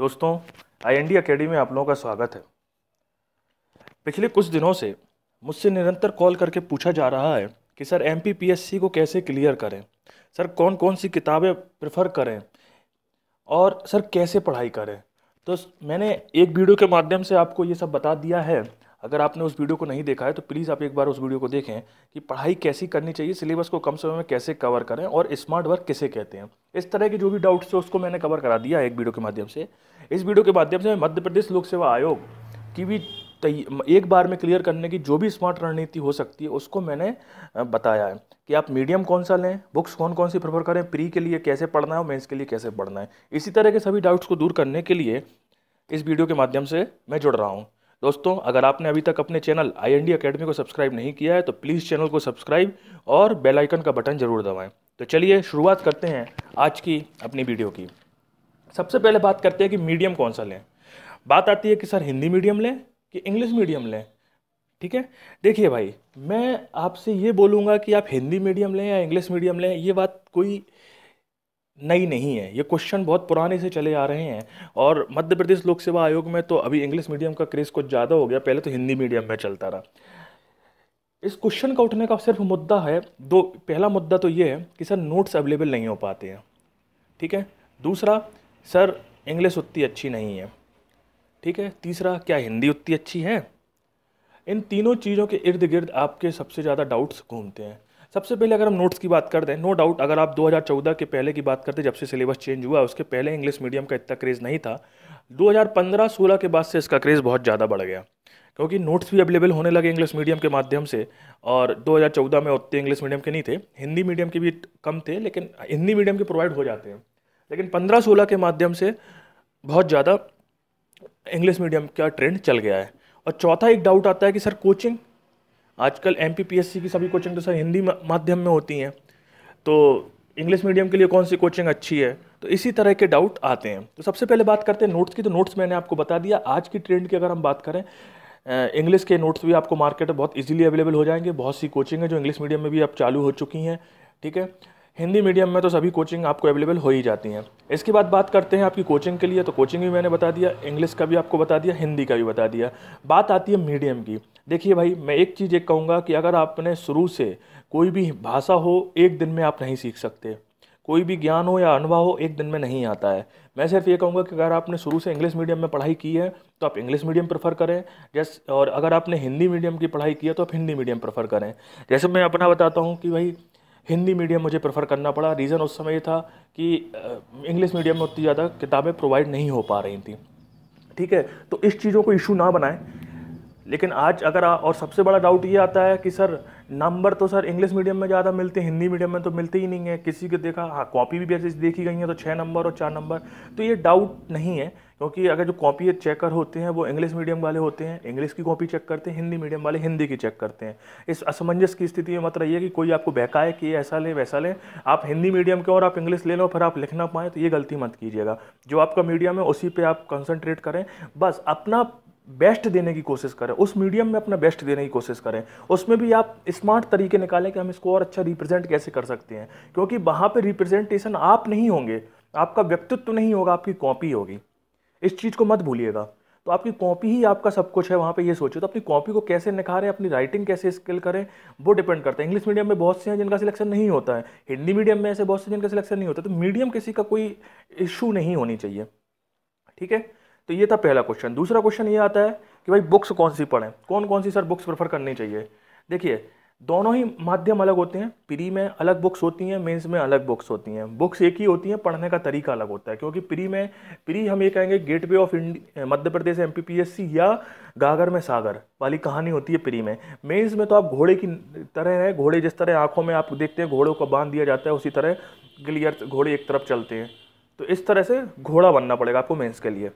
दोस्तों आई N D academy में आप लोगों का स्वागत है पिछले कुछ दिनों से मुझसे निरंतर कॉल करके पूछा जा रहा है कि sir M P P S C को कैसे क्लियर करें सर कौन कौन सी किताबें प्रेफर करें और सर कैसे पढ़ाई करें तो मैंने एक वीडियो के माध्यम से आपको ये सब बता दिया है अगर आपने उस वीडियो को नहीं देखा है तो प्लीज़ आप एक बार उस वीडियो को देखें कि पढ़ाई कैसी करनी चाहिए सिलेबस को कम समय में कैसे कवर करें और स्मार्ट वर्क किसे कहते हैं इस तरह के जो भी डाउट्स थे उसको मैंने कवर करा दिया एक वीडियो के माध्यम से इस वीडियो के माध्यम से मैं मध्य प्रदेश लोक सेवा आयोग की भी एक बार में क्लियर करने की जो भी स्मार्ट रणनीति हो सकती है उसको मैंने बताया है कि आप मीडियम कौन सा लें बुक्स कौन कौन सी प्रेफर करें प्री के लिए कैसे पढ़ना है और मेंस के लिए कैसे पढ़ना है इसी तरह के सभी डाउट्स को दूर करने के लिए इस वीडियो के माध्यम से मैं जुड़ रहा हूँ दोस्तों अगर आपने अभी तक अपने channel I N D academy को सब्सक्राइब नहीं किया है तो प्लीज़ चैनल को सब्सक्राइब और बेल आइकन का बटन ज़रूर दबाएं तो चलिए शुरुआत करते हैं आज की अपनी वीडियो की सबसे पहले बात करते हैं कि मीडियम कौन सा लें बात आती है कि सर हिंदी मीडियम लें कि इंग्लिश मीडियम लें ठीक है देखिए भाई मैं आपसे ये बोलूँगा कि आप हिंदी मीडियम लें या इंग्लिश मीडियम लें ये बात कोई नई नहीं है ये क्वेश्चन बहुत पुराने से चले आ रहे हैं और मध्य प्रदेश लोक सेवा आयोग में तो अभी इंग्लिश मीडियम का क्रेज़ कुछ ज़्यादा हो गया पहले तो हिंदी मीडियम में चलता रहा इस क्वेश्चन का उठने का सिर्फ मुद्दा है दो पहला मुद्दा तो ये है कि सर नोट्स अवेलेबल नहीं हो पाते हैं ठीक है दूसरा सर इंग्लिश उतनी अच्छी नहीं है ठीक है तीसरा क्या हिंदी उतनी अच्छी है इन तीनों चीज़ों के इर्द गिर्द आपके सबसे ज़्यादा डाउट्स घूमते हैं सबसे पहले अगर हम नोट्स की बात करते हैं नो डाउट अगर आप 2014 के पहले की बात करते हैं जब से सिलेबस चेंज हुआ उसके पहले इंग्लिश मीडियम का इतना क्रेज़ नहीं था 2015-16 के बाद से इसका क्रेज़ बहुत ज़्यादा बढ़ गया क्योंकि नोट्स भी अवेलेबल होने लगे इंग्लिश मीडियम के माध्यम से और 2014 में उतने इंग्लिश मीडियम के नहीं थे हिंदी मीडियम के भी कम थे लेकिन हिंदी मीडियम के प्रोवाइड हो जाते हैं लेकिन पंद्रह सोलह के माध्यम से बहुत ज़्यादा इंग्लिश मीडियम का ट्रेंड चल गया है और चौथा एक डाउट आता है कि सर कोचिंग आजकल एम की सभी कोचिंग तो सर हिंदी माध्यम में होती हैं तो इंग्लिश मीडियम के लिए कौन सी कोचिंग अच्छी है तो इसी तरह के डाउट आते हैं तो सबसे पहले बात करते हैं नोट्स की तो नोट्स मैंने आपको बता दिया आज की ट्रेंड की अगर हम बात करें इंग्लिश के नोट्स भी आपको मार्केट में बहुत इजीली अवेलेबल हो जाएंगे बहुत सी कोचिंग है जो इंग्लिश मीडियम में भी अब चालू हो चुकी हैं ठीक है हिंदी मीडियम में तो सभी कोचिंग आपको अवेलेबल हो ही जाती हैं इसके बाद बात करते हैं आपकी कोचिंग के लिए तो कोचिंग भी मैंने बता दिया इंग्लिश का भी आपको बता दिया हिंदी का भी बता दिया बात आती है मीडियम की देखिए भाई मैं एक चीज़ ये कहूँगा कि अगर आपने शुरू से कोई भी भाषा हो एक दिन में आप नहीं सीख सकते कोई भी ज्ञान हो या अनुभव हो एक दिन में नहीं आता है मैं सिर्फ ये कहूँगा कि अगर आपने शुरू से इंग्लिश मीडियम में पढ़ाई की है तो आप इंग्लिश मीडियम प्रेफर करें जैस और अगर आपने हिंदी मीडियम की पढ़ाई की है तो आप हिंदी मीडियम प्रेफर करें जैसे मैं अपना बताता हूँ कि भाई हिंदी मीडियम मुझे प्रेफर करना पड़ा रीज़न उस समय ये था कि इंग्लिश मीडियम में उतनी ज़्यादा किताबें प्रोवाइड नहीं हो पा रही थी ठीक है तो इस चीज़ों को इशू ना बनाएं लेकिन आज अगर आ, और सबसे बड़ा डाउट ये आता है कि सर नंबर तो सर इंग्लिश मीडियम में ज़्यादा मिलते हैं हिंदी मीडियम में तो मिलते ही नहीं है किसी के देखा हाँ कॉपी भी वैसे देखी गई है तो छः नंबर और चार नंबर तो ये डाउट नहीं है क्योंकि अगर जो कॉपी चेकर होते हैं वो इंग्लिश मीडियम वाले होते हैं इंग्लिश की कॉपी चेक करते हैं हिंदी मीडियम वाले हिंदी की चेक करते हैं इस असमंजस की स्थिति में मत रहिए कि कोई आपको बहकाए कि ऐसा लें वैसा लें आप हिंदी मीडियम के और आप इंग्लिश ले लो फिर आप लिखना पाएँ तो ये गलती मत कीजिएगा जो आपका मीडियम है उसी पर आप कंसनट्रेट करें बस अपना बेस्ट देने की कोशिश करें उस मीडियम में अपना बेस्ट देने की कोशिश करें उसमें भी आप स्मार्ट तरीके निकालें कि हम इसको और अच्छा रिप्रेजेंट कैसे कर सकते हैं क्योंकि वहाँ पर रिप्रेजेंटेशन आप नहीं होंगे आपका व्यक्तित्व नहीं होगा आपकी कॉपी होगी इस चीज़ को मत भूलिएगा तो आपकी कॉपी ही आपका सब कुछ है वहाँ पे ये सोचो तो अपनी कॉपी को कैसे निखारें अपनी राइटिंग कैसे स्किल करें वो डिपेंड करता है इंग्लिश मीडियम में बहुत से हैं जिनका सिलेक्शन नहीं होता है हिंदी मीडियम में ऐसे बहुत से जिनका सिलेक्शन नहीं होता तो मीडियम किसी का कोई इशू नहीं होनी चाहिए ठीक है तो ये था पहला क्वेश्चन दूसरा क्वेश्चन ये आता है कि भाई बुक्स कौन सी पढ़ें कौन कौन सी सर बुक्स प्रेफर करनी चाहिए देखिए दोनों ही माध्यम अलग होते हैं प्री में अलग बुक्स होती हैं मेंस में अलग बुक्स होती हैं बुक्स एक ही होती हैं पढ़ने का तरीका अलग होता है क्योंकि प्री में प्री हम ये कहेंगे gateway of Madhya Pradesh M या गागर में सागर वाली कहानी होती है प्री में मेंस में तो आप घोड़े की तरह हैं घोड़े जिस तरह आँखों में आप देखते हैं घोड़ों को बांध दिया जाता है उसी तरह क्लियर घोड़े एक तरफ चलते हैं तो इस तरह से घोड़ा बनना पड़ेगा आपको मेंस के लिए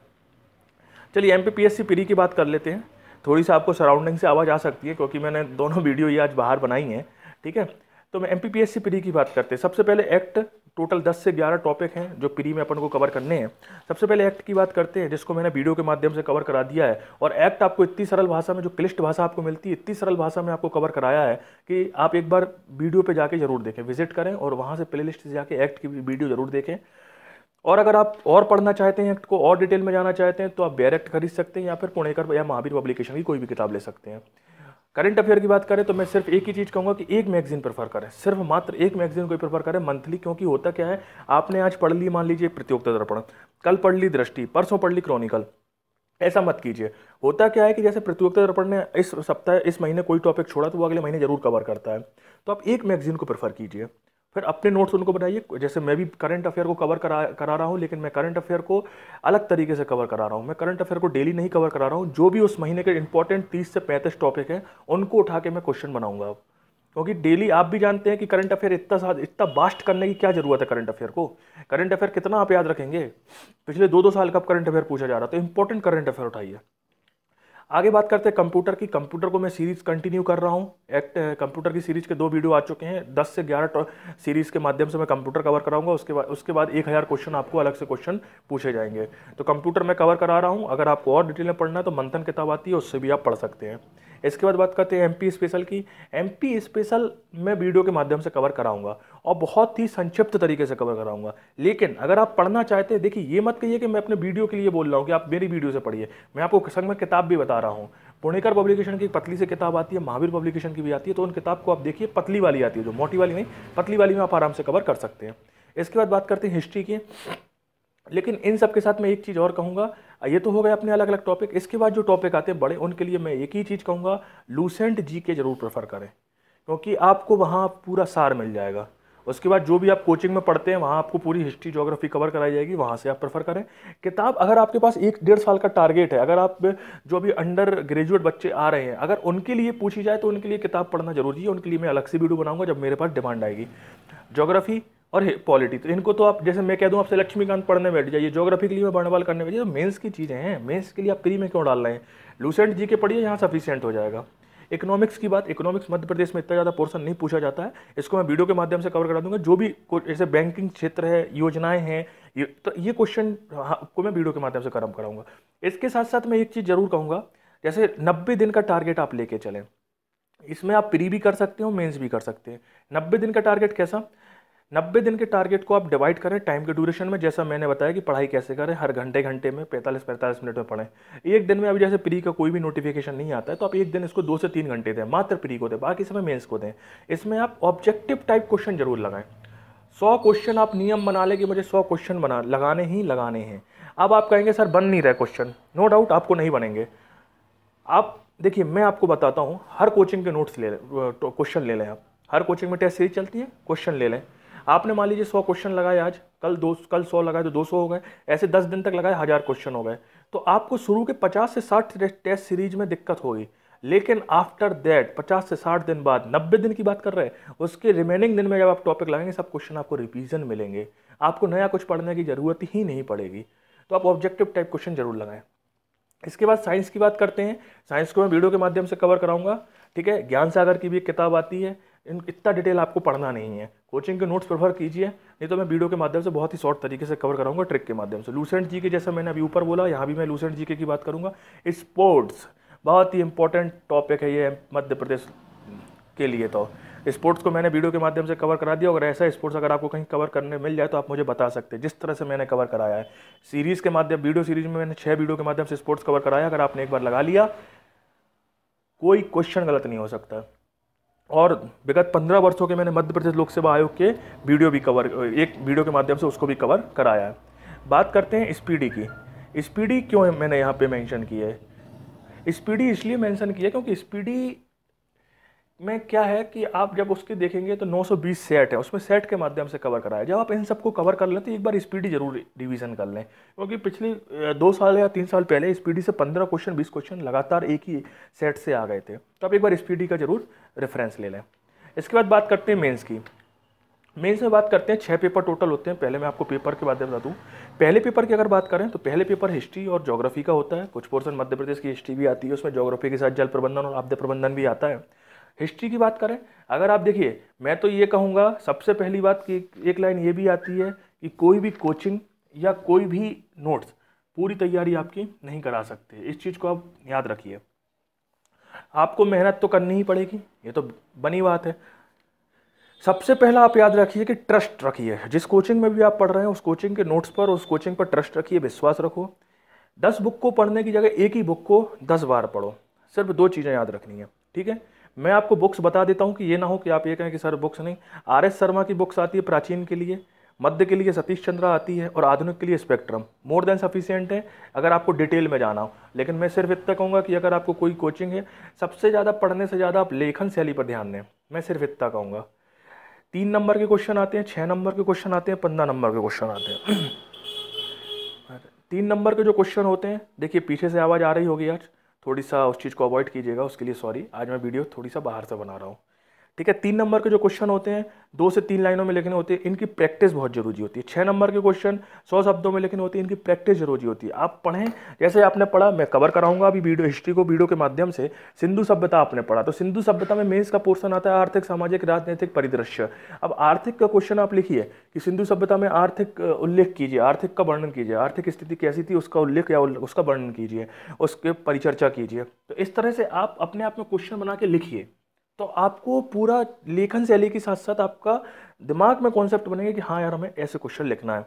चलिए एम पी पी की बात कर लेते हैं थोड़ी सी आपको सराउंडिंग से आवाज़ आ सकती है क्योंकि मैंने दोनों वीडियो ये आज बाहर बनाई हैं ठीक है तो मैं एम पी पी की बात करते हैं सबसे पहले एक्ट टोटल 10 से 11 टॉपिक हैं जो प्री में अपन को कवर करने हैं सबसे पहले एक्ट की बात करते हैं जिसको मैंने वीडियो के माध्यम से कवर करा दिया है और एक्ट आपको इतनी सरल भाषा में जो क्लिष्ट भाषा आपको मिलती है इतनी सरल भाषा में आपको कवर कराया है कि आप एक बार वीडियो पे जाके जरूर देखें विजिट करें और वहाँ से प्ले लिस्ट से जाके एक्ट की वीडियो जरूर देखें और अगर आप और पढ़ना चाहते हैं एक्ट को और डिटेल में जाना चाहते हैं तो आप बेयर एक्ट खरीद सकते हैं या फिर पुणेकर या महावीर पब्लिकेशन की कोई भी किताब ले सकते हैं करंट अफेयर की बात करें तो मैं सिर्फ एक ही चीज़ कहूँगा कि एक मैगजीन प्रेफर करें सिर्फ मात्र एक मैगजीन को प्रेफर करें मंथली क्योंकि होता क्या है आपने आज पढ़ ली मान लीजिए प्रतियोगिता दर्पण कल पढ़ ली दृष्टि परसों पढ़ ली क्रॉनिकल ऐसा मत कीजिए होता क्या है कि जैसे प्रतियोगिता दर्पण ने इस सप्ताह इस महीने कोई टॉपिक छोड़ा तो वो अगले महीने जरूर कवर करता है तो आप एक मैगजीन को प्रेफर कीजिए फिर अपने नोट्स उनको बताइए जैसे मैं भी करंट अफेयर को कवर करा करा रहा हूँ लेकिन मैं करंट अफेयर को अलग तरीके से कवर करा रहा हूँ मैं करंट अफेयर को डेली नहीं कवर करा रहा हूँ जो भी उस महीने के इंपॉर्टेंट तीस से पैंतीस टॉपिक हैं उनको उठा के मैं क्वेश्चन बनाऊंगा अब क्योंकि डेली आप भी जानते हैं कि करंट अफेयर इतना साथ इतना बास्ट करने की क्या ज़रूरत है करंट अफेयर को करंट अफेयर कितना आप याद रखेंगे पिछले दो दो साल का करंट अफेयर पूछा जा रहा है तो इंपॉर्टेंट करंट अफेयर उठाइए आगे बात करते हैं कंप्यूटर की कंप्यूटर को मैं सीरीज कंटिन्यू कर रहा हूँ एक्ट कंप्यूटर की सीरीज के दो वीडियो आ चुके हैं दस से ग्यारह सीरीज के माध्यम से मैं कंप्यूटर कवर कराऊंगा उसके बाद उसके बाद एक हज़ार क्वेश्चन आपको अलग से क्वेश्चन पूछे जाएंगे तो कंप्यूटर मैं कवर करा रहा हूँ अगर आपको और डिटेल में पढ़ना है तो मंथन किताब आती है उससे भी आप पढ़ सकते हैं इसके बाद बात करते हैं एम स्पेशल की एम स्पेशल मैं वीडियो के माध्यम से कवर कराऊंगा और बहुत ही संक्षिप्त तरीके से कवर कराऊंगा लेकिन अगर आप पढ़ना चाहते हैं देखिए ये मत कहिए कि मैं अपने वीडियो के लिए बोल रहा हूँ कि आप मेरी वीडियो से पढ़िए मैं आपको संग में किताब भी बता बता रहा हूँ पुणेकर पब्लिकेशन की पतली से किताब आती है महावीर पब्लिकेशन की भी आती है तो उन किताब को आप देखिए पतली वाली आती है जो मोटी वाली नहीं पतली वाली में आप आराम से कवर कर सकते हैं इसके बाद बात करते हैं हिस्ट्री की लेकिन इन सब के साथ मैं एक चीज़ और कहूँगा ये तो हो गए अपने अलग अलग टॉपिक इसके बाद जो टॉपिक आते हैं बड़े उनके लिए मैं एक ही चीज़ कहूँगा लूसेंट जी के ज़रूर प्रेफर करें क्योंकि आपको वहाँ पूरा सार मिल जाएगा उसके बाद जो भी आप कोचिंग में पढ़ते हैं वहाँ आपको पूरी हिस्ट्री जोग्राफी कवर कराई जाएगी वहाँ से आप प्रेफर करें किताब अगर आपके पास एक डेढ़ साल का टारगेट है अगर आप जो भी अंडर ग्रेजुएट बच्चे आ रहे हैं अगर उनके लिए पूछी जाए तो उनके लिए किताब पढ़ना जरूरी है उनके लिए मैं अलग से वीडियो बनाऊंगा जब मेरे पास डिमांड आएगी जोग्राफी और पॉलिटी तो इनको तो आप जैसे मैं कह दूँ आपसे लक्ष्मीकांत पढ़ने बैठ जाइए जोग्राफी के लिए मैं बर्णवाल करने बैठ जाइए तो मेन्स की चीज़ें हैं मेन्स के लिए आप प्री में क्यों डाल रहे हैं लूसेंट जी के पढ़िए यहाँ सफिशियंट हो जाएगा इकोनॉमिक्स की बात इकोनॉमिक्स मध्य प्रदेश में इतना ज़्यादा पोर्सन नहीं पूछा जाता है इसको मैं वीडियो के माध्यम से कवर करा दूंगा जो भी जैसे बैंकिंग क्षेत्र है योजनाएं हैं ये तो ये क्वेश्चन हाँ, को मैं वीडियो के माध्यम से करम कराऊंगा इसके साथ साथ मैं एक चीज़ ज़रूर कहूँगा जैसे नब्बे दिन का टारगेट आप लेके चलें इसमें आप प्री भी कर सकते हो मेंस भी कर सकते हैं नब्बे दिन का टारगेट कैसा नब्बे दिन के टारगेट को आप डिवाइड करें टाइम के ड्यूरेशन में जैसा मैंने बताया कि पढ़ाई कैसे करें हर घंटे घंटे में पैंतालीस पैंतालीस मिनट में पढ़ें एक दिन में अभी जैसे प्री का कोई भी नोटिफिकेशन नहीं आता है तो आप एक दिन इसको दो से तीन घंटे दें मात्र प्री को दें बाकी समय मेन्स को दें इसमें आप ऑब्जेक्टिव टाइप क्वेश्चन जरूर लगाएं सौ क्वेश्चन आप नियम बना लें कि मुझे सौ क्वेश्चन बना लगाने ही लगाने हैं अब आप कहेंगे सर बन नहीं रहे क्वेश्चन नो डाउट आपको नहीं बनेंगे आप देखिए मैं आपको बताता हूँ हर कोचिंग के नोट्स ले लें क्वेश्चन तो ले लें आप हर कोचिंग में टेस्ट सीरीज चलती है क्वेश्चन ले लें आपने मान लीजिए सौ क्वेश्चन लगाए आज कल दो कल सौ लगाए तो दो सौ हो गए ऐसे दस दिन तक लगाए हज़ार क्वेश्चन हो गए तो आपको शुरू के पचास से साठ टेस्ट सीरीज में दिक्कत होगी लेकिन आफ्टर दैट पचास से साठ दिन बाद नब्बे दिन की बात कर रहे हैं उसके रिमेनिंग दिन में जब आप टॉपिक लगाएंगे सब क्वेश्चन आपको रिविजन मिलेंगे आपको नया कुछ पढ़ने की ज़रूरत ही नहीं पड़ेगी तो आप ऑब्जेक्टिव टाइप क्वेश्चन जरूर लगाएं इसके बाद साइंस की बात करते हैं साइंस को मैं वीडियो के माध्यम से कवर कराऊंगा ठीक है ज्ञान सागर की भी एक किताब आती है इन इतना डिटेल आपको पढ़ना नहीं है कोचिंग के नोट्स प्रेफर कीजिए नहीं तो मैं वीडियो के माध्यम से बहुत ही शॉर्ट तरीके से कवर कराऊंगा ट्रिक के माध्यम से लूसेंट जी के जैसा मैंने अभी ऊपर बोला यहाँ भी मैं लूसेंट जी की बात करूँगा स्पोर्ट्स बहुत ही इंपॉर्टेंट टॉपिक है ये मध्य प्रदेश के लिए तो स्पोर्ट्स को मैंने वीडियो के माध्यम से कवर करा दिया अगर ऐसा स्पोर्ट्स अगर आपको कहीं कवर करने मिल जाए तो आप मुझे बता सकते हैं जिस तरह से मैंने कवर कराया है सीरीज़ के माध्यम वीडियो सीरीज में मैंने छः वीडियो के माध्यम से स्पोर्ट्स कवर कराया अगर आपने एक बार लगा लिया कोई क्वेश्चन गलत नहीं हो सकता और विगत पंद्रह वर्षों के मैंने मध्य प्रदेश लोक सेवा आयोग के वीडियो भी कवर एक वीडियो के माध्यम से उसको भी कवर कराया है बात करते हैं स्पीडी की स्पीडी क्यों मैंने यहाँ पे मेंशन की है स्पीडी इसलिए मेंशन की है क्योंकि स्पीडी में क्या है कि आप जब उसकी देखेंगे तो 920 सेट है उसमें सेट के माध्यम से कवर कराया जब आप इन सबको कवर कर लें तो एक बार स्पीडी जरूर रिवीजन कर लें क्योंकि पिछले दो साल या तीन साल पहले स्पीडी से 15 क्वेश्चन 20 क्वेश्चन लगातार एक ही सेट से आ गए थे तो आप एक बार स्पीडी का जरूर रेफरेंस ले लें इसके बाद बात करते हैं मेन्स की मेन्स में बात करते हैं छः पेपर टोटल होते हैं पहले मैं आपको पेपर के माध्यम में बता दूँ पहले पेपर की अगर बात करें तो पहले पेपर हिस्ट्री और जोग्राफी का होता है कुछ पोर्सन मध्य प्रदेश की हिस्ट्री भी आती है उसमें जोग्राफी के साथ जल प्रबंधन और आपदा प्रबंधन भी आता है हिस्ट्री की बात करें अगर आप देखिए मैं तो ये कहूँगा सबसे पहली बात कि एक लाइन ये भी आती है कि कोई भी कोचिंग या कोई भी नोट्स पूरी तैयारी आपकी नहीं करा सकते इस चीज़ को आप याद रखिए आपको मेहनत तो करनी ही पड़ेगी ये तो बनी बात है सबसे पहला आप याद रखिए कि ट्रस्ट रखिए जिस कोचिंग में भी आप पढ़ रहे हैं उस कोचिंग के नोट्स पर उस कोचिंग पर ट्रस्ट रखिए विश्वास रखो दस बुक को पढ़ने की जगह एक ही बुक को दस बार पढ़ो सिर्फ दो चीज़ें याद रखनी है ठीक है मैं आपको बुक्स बता देता हूँ कि ये ना हो कि आप ये कहें कि सर बुक्स नहीं आर एस शर्मा की बुक्स आती है प्राचीन के लिए मध्य के लिए सतीश चंद्रा आती है और आधुनिक के लिए स्पेक्ट्रम मोर देन सफिशियंट है अगर आपको डिटेल में जाना हो लेकिन मैं सिर्फ इतना कहूँगा कि अगर आपको कोई कोचिंग है सबसे ज़्यादा पढ़ने से ज़्यादा आप लेखन शैली पर ध्यान दें मैं सिर्फ इतना कहूँगा तीन नंबर के क्वेश्चन आते हैं छः नंबर के क्वेश्चन आते हैं पंद्रह नंबर के क्वेश्चन आते हैं तीन नंबर के जो क्वेश्चन होते हैं देखिए पीछे से आवाज़ आ रही होगी आज थोड़ी सा उस चीज़ को अवॉइड कीजिएगा उसके लिए सॉरी आज मैं वीडियो थोड़ी सा बाहर से बना रहा हूँ ठीक है तीन नंबर के जो क्वेश्चन होते हैं दो से तीन लाइनों में लिखने होते हैं इनकी प्रैक्टिस बहुत जरूरी होती है छः नंबर के क्वेश्चन सौ शब्दों में लिखने होते हैं इनकी प्रैक्टिस जरूरी होती है आप पढ़ें जैसे आपने पढ़ा मैं कवर कराऊंगा अभी वीडियो हिस्ट्री को वीडियो के माध्यम से सिंधु सभ्यता आपने पढ़ा तो सिंधु सभ्यता में मेन्स का पोर्सन आता है आर्थिक सामाजिक राजनीतिक परिदृश्य अब आर्थिक का क्वेश्चन आप लिखिए कि सिंधु सभ्यता में आर्थिक उल्लेख कीजिए आर्थिक का वर्णन कीजिए आर्थिक स्थिति कैसी थी उसका उल्लेख या उसका वर्णन कीजिए उसके परिचर्चा कीजिए तो इस तरह से आप अपने आप में क्वेश्चन बना के लिखिए तो आपको पूरा लेखन शैली के साथ साथ आपका दिमाग में कॉन्सेप्ट बनेगा कि हाँ यार हमें ऐसे क्वेश्चन लिखना है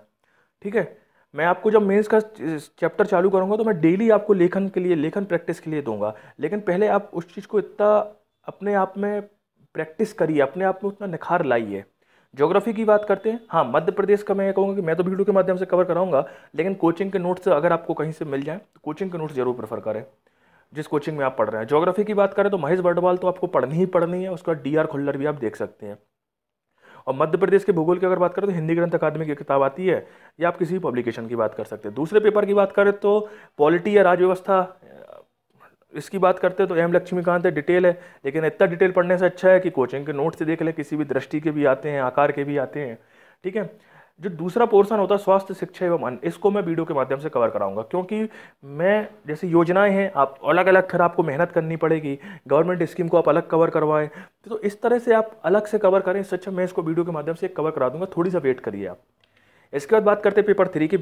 ठीक है मैं आपको जब मेंस का चैप्टर चालू करूँगा तो मैं डेली आपको लेखन के लिए लेखन प्रैक्टिस के लिए दूंगा लेकिन पहले आप उस चीज़ को इतना अपने आप में प्रैक्टिस करिए अपने आप में उतना निखार लाइए जोग्राफी की बात करते हैं हाँ मध्य प्रदेश का मैं ये कहूँगा कि मैं तो वीडियो के माध्यम से कवर कराऊंगा लेकिन कोचिंग के नोट्स अगर आपको कहीं से मिल जाए तो कोचिंग के नोट्स जरूर प्रेफर करें जिस कोचिंग में आप पढ़ रहे हैं जोग्राफी की बात करें तो महेश बर्डवाल तो आपको पढ़नी ही पढ़नी है उसका डी आर खुल्लर भी आप देख सकते हैं और मध्य प्रदेश के भूगोल की अगर बात करें तो हिंदी ग्रंथ अकादमी की किताब आती है या आप किसी भी पब्लिकेशन की बात कर सकते हैं दूसरे पेपर की बात करें तो पॉलिटी या राजव्यवस्था इसकी बात करते हैं तो एम लक्ष्मीकांत है डिटेल है लेकिन इतना डिटेल पढ़ने से अच्छा है कि कोचिंग के नोट से देख लें किसी भी दृष्टि के भी आते हैं आकार के भी आते हैं ठीक है जो दूसरा पोर्सन होता है स्वास्थ्य शिक्षा एवं अन्य इसको मैं वीडियो के माध्यम से कवर कराऊंगा क्योंकि मैं जैसे योजनाएं हैं आप अलग अलग फिर आपको मेहनत करनी पड़ेगी गवर्नमेंट स्कीम को आप अलग कवर करवाएं तो इस तरह से आप अलग से कवर करें इससे अच्छा मैं इसको वीडियो के माध्यम से कवर करा दूंगा थोड़ी सा वेट करिए आप इसके बाद बात करते हैं पेपर थ्री की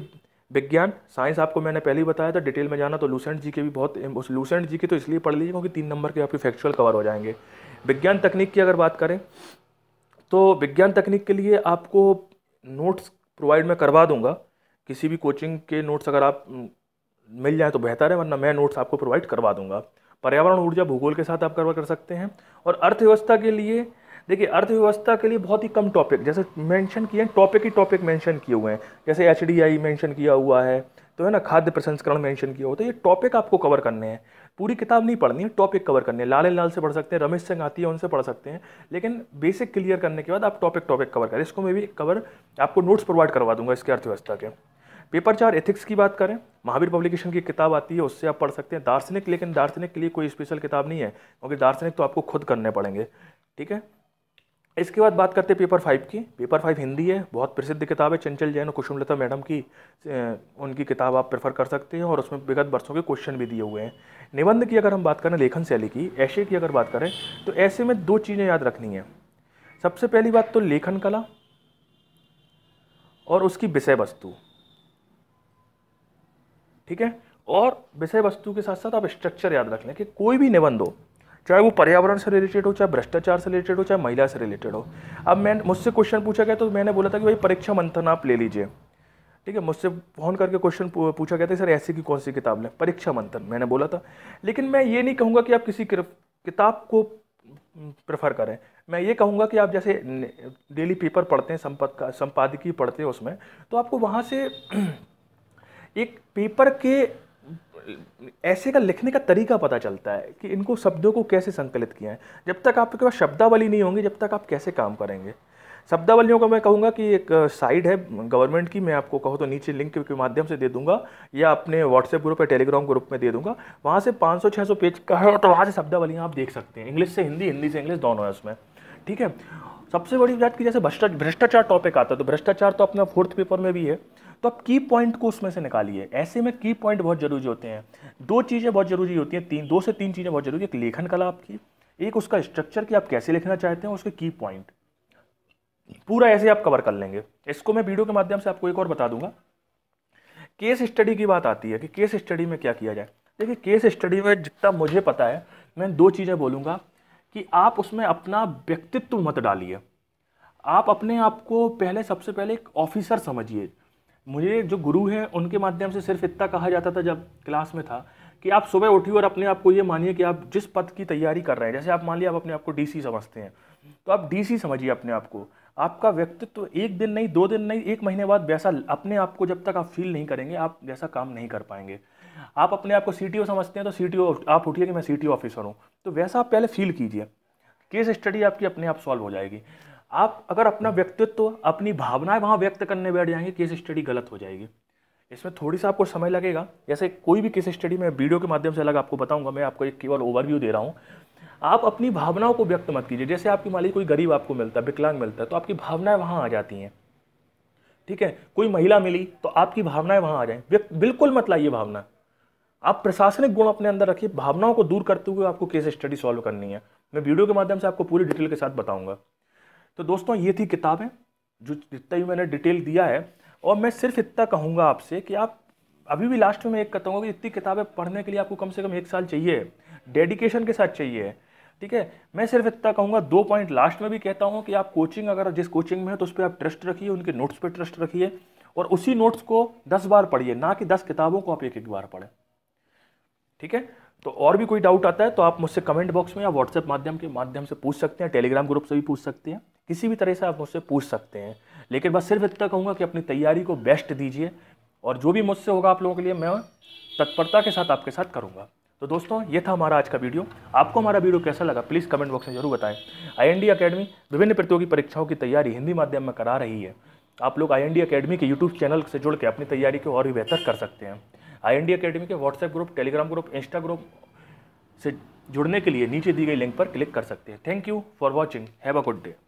विज्ञान साइंस आपको मैंने पहले ही बताया था डिटेल में जाना तो लूसेंट जी के भी बहुत उस लूसेंट जी के तो इसलिए पढ़ लीजिए क्योंकि तीन नंबर के आपके फैक्चुअल कवर हो जाएंगे विज्ञान तकनीक की अगर बात करें तो विज्ञान तकनीक के लिए आपको नोट्स प्रोवाइड मैं करवा दूंगा किसी भी कोचिंग के नोट्स अगर आप मिल जाए तो बेहतर है वरना मैं नोट्स आपको प्रोवाइड करवा दूंगा पर्यावरण ऊर्जा भूगोल के साथ आप करवा कर सकते हैं और अर्थव्यवस्था के लिए देखिए अर्थव्यवस्था के लिए बहुत ही कम टॉपिक जैसे मेंशन किए हैं टॉपिक ही टॉपिक मेंशन किए हुए हैं जैसे एच डी आई मेंशन किया हुआ है तो है ना खाद्य प्रसंस्करण मेंशन किया होता तो है ये टॉपिक आपको कवर करने हैं पूरी किताब नहीं पढ़नी है टॉपिक कवर करने हैं लाले लाल से पढ़ सकते हैं रमेश सिंह आती है उनसे पढ़ सकते हैं लेकिन बेसिक क्लियर करने के बाद आप टॉपिक टॉपिक कवर करें इसको मैं भी कवर आपको नोट्स प्रोवाइड करवा दूंगा इसके अर्थव्यवस्था के पेपर चार एथिक्स की बात करें महावीर पब्लिकेशन की किताब आती है उससे आप पढ़ सकते हैं दार्शनिक लेकिन दार्शनिक के लिए कोई स्पेशल किताब नहीं है क्योंकि दार्शनिक तो आपको खुद करने पड़ेंगे ठीक है इसके बाद बात करते हैं पेपर फाइव की पेपर फाइव हिंदी है बहुत प्रसिद्ध किताब है चंचल जैन और कुशुमलता मैडम की उनकी किताब आप प्रेफर कर सकते हैं और उसमें विगत वर्षों के क्वेश्चन भी दिए हुए हैं निबंध की अगर हम बात करें लेखन शैली की ऐसे की अगर बात करें तो ऐसे में दो चीज़ें याद रखनी है सबसे पहली बात तो लेखन कला और उसकी विषय वस्तु ठीक है और विषय वस्तु के साथ साथ आप स्ट्रक्चर याद रख लें कि कोई भी निबंध हो चाहे वो पर्यावरण से रिलेटेड हो चाहे भ्रष्टाचार से रिलेटेड हो चाहे महिला से रिलेटेड हो अब मैं मुझसे क्वेश्चन पूछा गया तो मैंने बोला था कि भाई परीक्षा मंथन आप ले लीजिए ठीक है मुझसे फ़ोन करके क्वेश्चन पूछा गया था सर ऐसी की कौन सी किताब लें परीक्षा मंथन मैंने बोला था लेकिन मैं ये नहीं कहूँगा कि आप किसी किताब को प्रेफर करें मैं ये कहूँगा कि आप जैसे डेली पेपर पढ़ते हैं संपद संपादकीय पढ़ते हैं उसमें तो आपको वहाँ से एक पेपर के ऐसे का लिखने का तरीका पता चलता है कि इनको शब्दों को कैसे संकलित किया है जब तक आपके पास शब्दावली नहीं होंगी जब तक आप कैसे काम करेंगे शब्दावलियों का मैं कहूँगा कि एक साइड है गवर्नमेंट की मैं आपको कहूँ तो नीचे लिंक के माध्यम से दे दूंगा या अपने व्हाट्सएप ग्रुप या टेलीग्राम ग्रुप में दे दूंगा वहाँ से 500-600 पेज का है तो वहाँ से शब्दावलियाँ आप देख सकते हैं इंग्लिश से हिंदी हिंदी से इंग्लिश दोनों है उसमें ठीक है सबसे बड़ी बात की जैसे भ्रष्टाचार टॉपिक आता है तो भ्रष्टाचार तो अपना फोर्थ पेपर में भी है तो आप की पॉइंट को उसमें से निकालिए ऐसे में की पॉइंट बहुत जरूरी होते हैं दो चीज़ें बहुत जरूरी होती हैं तीन दो से तीन चीज़ें बहुत जरूरी एक लेखन कला आपकी एक उसका स्ट्रक्चर कि आप कैसे लिखना चाहते हैं उसके की पॉइंट पूरा ऐसे आप कवर कर लेंगे इसको मैं वीडियो के माध्यम से आपको एक और बता दूंगा केस स्टडी की बात आती है कि केस स्टडी में क्या किया जाए देखिए केस स्टडी में जितना मुझे पता है मैं दो चीज़ें बोलूँगा कि आप उसमें अपना व्यक्तित्व मत डालिए आप अपने आप को पहले सबसे पहले एक ऑफिसर समझिए मुझे जो गुरु हैं उनके माध्यम से सिर्फ इतना कहा जाता था जब क्लास में था कि आप सुबह उठिए और अपने आप को ये मानिए कि आप जिस पद की तैयारी कर रहे हैं जैसे आप मान लिया आप अपने आप को डीसी समझते हैं तो आप डीसी समझिए अपने आप को आपका व्यक्तित्व एक दिन नहीं दो दिन नहीं एक महीने बाद वैसा अपने आप को जब तक आप फील नहीं करेंगे आप वैसा काम नहीं कर पाएंगे आप अपने आप को सी समझते हैं तो सी आप उठिए कि मैं सी ऑफिसर हूँ तो वैसा आप पहले फील कीजिए केस स्टडी आपकी अपने आप सॉल्व हो जाएगी आप अगर अपना व्यक्तित्व अपनी भावनाएं वहाँ व्यक्त करने बैठ जाएंगे केस स्टडी गलत हो जाएगी इसमें थोड़ी सा आपको समय लगेगा जैसे कोई भी केस स्टडी में वीडियो के माध्यम से अलग आपको बताऊंगा मैं आपको एक केवल ओवरव्यू दे रहा हूँ आप अपनी भावनाओं को व्यक्त मत कीजिए जैसे आपकी मान कोई गरीब आपको मिलता है विकलांग मिलता है तो आपकी भावनाएं वहाँ आ जाती हैं ठीक है कोई महिला मिली तो आपकी भावनाएं वहाँ आ जाएँ बिल्कुल मत लाइए भावना आप प्रशासनिक गुण अपने अंदर रखिए भावनाओं को दूर करते हुए आपको केस स्टडी सॉल्व करनी है मैं वीडियो के माध्यम से आपको पूरी डिटेल के साथ बताऊंगा तो दोस्तों ये थी किताबें जो जितना ही मैंने डिटेल दिया है और मैं सिर्फ इतना कहूँगा आपसे कि आप अभी भी लास्ट में मैं एक कहूँगा कि इतनी किताबें पढ़ने के लिए आपको कम से कम एक साल चाहिए डेडिकेशन के साथ चाहिए ठीक है मैं सिर्फ इतना कहूँगा दो पॉइंट लास्ट में भी कहता हूँ कि आप कोचिंग अगर जिस कोचिंग में है तो उस पर आप ट्रस्ट रखिए उनके नोट्स पर ट्रस्ट रखिए और उसी नोट्स को दस बार पढ़िए ना कि दस किताबों को आप एक एक बार पढ़ें ठीक है तो और भी कोई डाउट आता है तो आप मुझसे कमेंट बॉक्स में या व्हाट्सएप माध्यम के माध्यम से पूछ सकते हैं टेलीग्राम ग्रुप से भी पूछ सकते हैं किसी भी तरह से आप मुझसे पूछ सकते हैं लेकिन बस सिर्फ इतना कहूँगा कि अपनी तैयारी को बेस्ट दीजिए और जो भी मुझसे होगा आप लोगों के लिए मैं तत्परता के साथ आपके साथ करूँगा तो दोस्तों ये था हमारा आज का वीडियो आपको हमारा वीडियो कैसा लगा प्लीज़ कमेंट बॉक्स में जरूर बताएं आई एन अकेडमी विभिन्न प्रतियोगी परीक्षाओं की तैयारी हिंदी माध्यम में करा रही है आप लोग आई एन अकेडमी के यूट्यूब चैनल से जुड़ के अपनी तैयारी को और भी बेहतर कर सकते हैं आई डी अकेडमी के WhatsApp group Telegram group Insta group से जुड़ने के लिए नीचे दी गई लिंक पर क्लिक कर सकते हैं thank you for watching have a good day